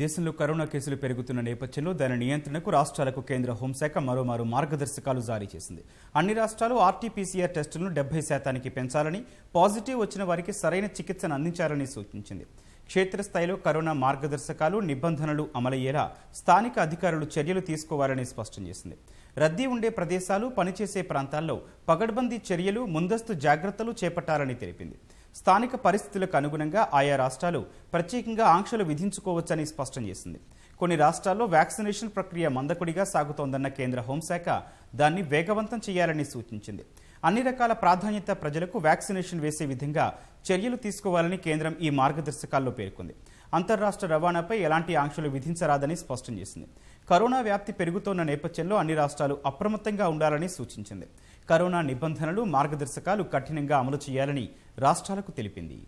దేశంలో కరోనా కేసులు పెరుగుతున్న నేపథ్యంలో దాని నియంత్రణకు రాష్ట్రాలకు కేంద్ర హోంశాఖ మరోమారు మార్గదర్శకాలు జారీ చేసింది అన్ని రాష్ట్రాలు ఆర్టీపీసీఆర్ టెస్టులను డెబ్బై శాతానికి పెంచాలని పాజిటివ్ వచ్చిన వారికి సరైన చికిత్సను అందించాలని సూచించింది క్షేత్రస్థాయిలో కరోనా మార్గదర్శకాలు నిబంధనలు అమలయ్యేలా స్థానిక అధికారులు చర్యలు తీసుకోవాలని స్పష్టం చేసింది రద్దీ ఉండే ప్రదేశాలు పనిచేసే ప్రాంతాల్లో పగడ్బందీ చర్యలు ముందస్తు జాగ్రత్తలు చేపట్టాలని తెలిపింది స్థానిక పరిస్థితులకు అనుగుణంగా ఆయా రాష్ట్రాలు ప్రత్యేకంగా ఆంక్షలు విధించుకోవచ్చని స్పష్టం చేసింది కొన్ని రాష్ట్రాల్లో వ్యాక్సినేషన్ ప్రక్రియ మందకుడిగా సాగుతోందన్న కేంద్ర హోంశాఖ దాన్ని వేగవంతం చేయాలని సూచించింది అన్ని రకాల ప్రాధాన్యత ప్రజలకు వ్యాక్సినేషన్ వేసే విధంగా చర్యలు తీసుకోవాలని కేంద్రం ఈ మార్గదర్శకాల్లో పేర్కొంది అంతర్రాష్ట్ర రవాణాపై ఎలాంటి ఆంక్షలు విధించరాదని స్పష్టం చేసింది కరోనా వ్యాప్తి పెరుగుతోన్న నేపథ్యంలో అన్ని రాష్ట్రాలు అప్రమత్తంగా ఉండాలని సూచించింది కరోనా నిబంధనలు మార్గదర్శకాలు కఠినంగా అమలు చేయాలని రాష్ట్రాలకు తెలిపింది